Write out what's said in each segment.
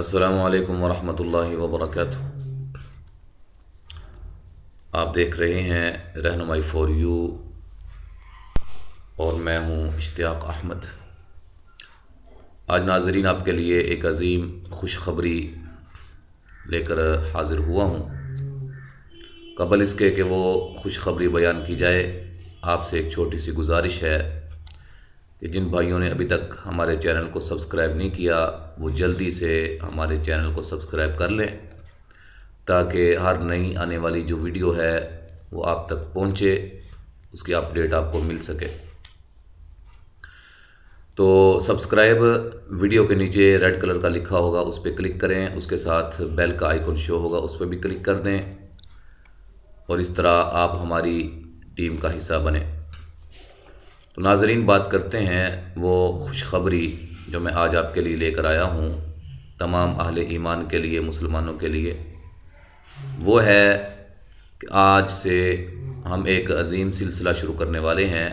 السلام علیکم ورحمۃ اللہ وبرکاتہ آپ دیکھ رہے ہیں رہنمائی فور یو اور میں ہوں اشتیاق احمد آج ناظرین آپ کے لیے ایک عظیم خوشخبری لے کر حاضر ہوا ہوں قبل اس کے کہ وہ خوشخبری بیان کی جائے آپ سے ایک چھوٹی سی گزارش ہے کہ جن بھائیوں نے ابھی تک ہمارے چینل کو سبسکرائب نہیں کیا وہ جلدی سے ہمارے چینل کو سبسکرائب کر لیں تاکہ ہر نئی آنے والی جو ویڈیو ہے وہ آپ تک پہنچے اس کی اپڈیٹ آپ کو مل سکے تو سبسکرائب ویڈیو کے نیچے ریڈ کلر کا لکھا ہوگا اس پہ کلک کریں اس کے ساتھ بیل کا آئیکن شو ہوگا اس پہ بھی کلک کر دیں اور اس طرح آپ ہماری ٹیم کا حصہ بنیں تو ناظرین بات کرتے ہیں وہ خوشخبری جو میں آج آپ کے لیے لے کر آیا ہوں تمام اہل ایمان کے لیے مسلمانوں کے لیے وہ ہے کہ آج سے ہم ایک عظیم سلسلہ شروع کرنے والے ہیں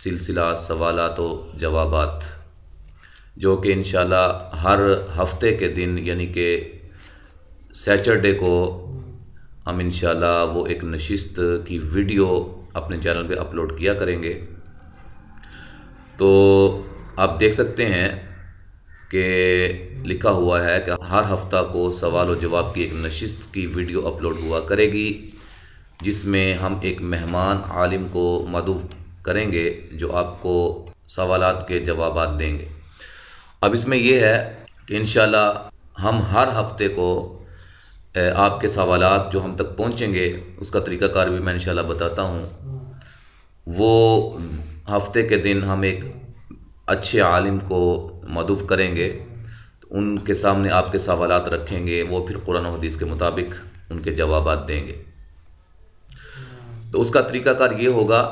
سلسلہ سوالات و جوابات جو کہ انشاءاللہ ہر ہفتے کے دن یعنی کہ سیچرڈے کو ہم انشاءاللہ وہ ایک نشست کی ویڈیو اپنے چینل پہ اپلوڈ کیا کریں گے تو آپ دیکھ سکتے ہیں کہ لکھا ہوا ہے کہ ہر ہفتہ کو سوال و جواب کی ایک نشست کی ویڈیو اپلوڈ ہوا کرے گی جس میں ہم ایک مہمان عالم کو مدعو کریں گے جو آپ کو سوالات کے جوابات دیں گے اب اس میں یہ ہے کہ انشاءاللہ ہم ہر ہفتے کو آپ کے سوالات جو ہم تک پہنچیں گے اس کا طریقہ کار بھی میں انشاءاللہ بتاتا ہوں وہ ہفتے کے دن ہم ایک اچھے عالم کو مدعو کریں گے ان کے سامنے آپ کے سوالات رکھیں گے وہ پھر قرآن و حدیث کے مطابق ان کے جوابات دیں گے تو اس کا طریقہ کار یہ ہوگا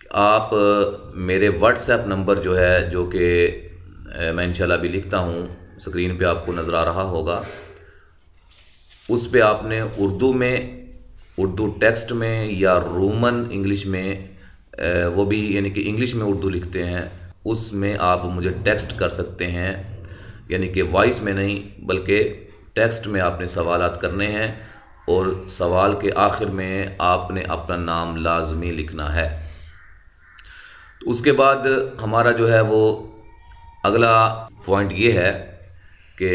کہ آپ میرے واٹس ایپ نمبر جو ہے جو کہ میں انشاءاللہ بھی لکھتا ہوں اسکرین پہ آپ کو نظر آ رہا ہوگا اس پہ آپ نے اردو میں اردو ٹیکسٹ میں یا رومن انگلش میں وہ بھی یعنی کہ انگلش میں اردو لکھتے ہیں اس میں آپ مجھے ٹیکسٹ کر سکتے ہیں یعنی کہ وائس میں نہیں بلکہ ٹیکسٹ میں آپ نے سوالات کرنے ہیں اور سوال کے آخر میں آپ نے اپنا نام لازمی لکھنا ہے تو اس کے بعد ہمارا جو ہے وہ اگلا پوائنٹ یہ ہے کہ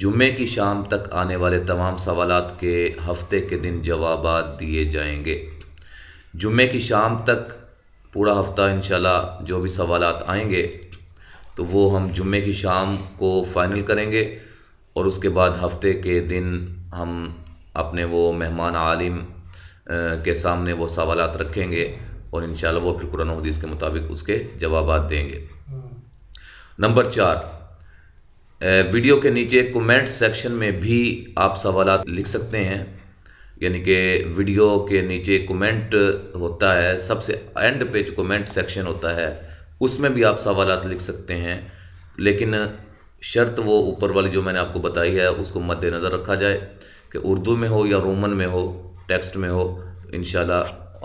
جمعے کی شام تک آنے والے تمام سوالات کے ہفتے کے دن جوابات دیے جائیں گے جمعے کی شام تک پورا ہفتہ انشاءاللہ جو بھی سوالات آئیں گے تو وہ ہم جمعہ کی شام کو فائنل کریں گے اور اس کے بعد ہفتے کے دن ہم اپنے وہ مہمان عالم کے سامنے وہ سوالات رکھیں گے اور انشاءاللہ وہ پھر قرآن و حدیث کے مطابق اس کے جوابات دیں گے نمبر چار ویڈیو کے نیچے کومنٹ سیکشن میں بھی آپ سوالات لکھ سکتے ہیں یعنی کہ ویڈیو کے نیچے کومنٹ ہوتا ہے سب سے اینڈ پہ جو کومنٹ سیکشن ہوتا ہے اس میں بھی آپ سوالات لکھ سکتے ہیں لیکن شرط وہ اوپر والی جو میں نے آپ کو بتائی ہے اس کو مد نظر رکھا جائے کہ اردو میں ہو یا رومن میں ہو ٹیکسٹ میں ہو انشاءاللہ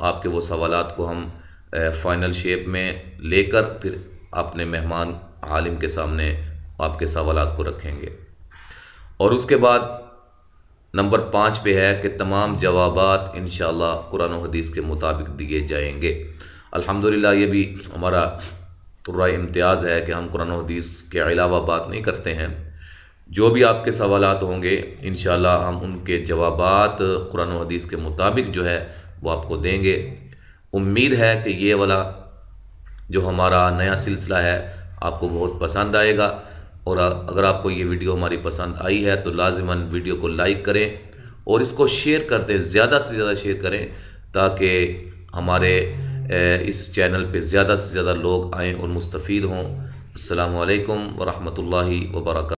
آپ کے وہ سوالات کو ہم فائنل شیپ میں لے کر پھر اپنے مہمان عالم کے سامنے آپ کے سوالات کو رکھیں گے اور اس کے بعد نمبر پانچ پہ ہے کہ تمام جوابات انشاءاللہ قرآن و حدیث کے مطابق دیے جائیں گے الحمدللہ یہ بھی ہمارا طرح امتیاز ہے کہ ہم قرآن و حدیث کے علاوہ بات نہیں کرتے ہیں جو بھی آپ کے سوالات ہوں گے انشاءاللہ ہم ان کے جوابات قرآن و حدیث کے مطابق جو ہے وہ آپ کو دیں گے امید ہے کہ یہ والا جو ہمارا نیا سلسلہ ہے آپ کو بہت پسند آئے گا اور اگر آپ کو یہ ویڈیو ہماری پسند آئی ہے تو لازماً ویڈیو کو لائک کریں اور اس کو شیئر کر دیں زیادہ سے زیادہ شیئر کریں تاکہ ہمارے اس چینل پہ زیادہ سے زیادہ لوگ آئیں اور مستفید ہوں السلام علیکم ورحمۃ اللہ وبرکاتہ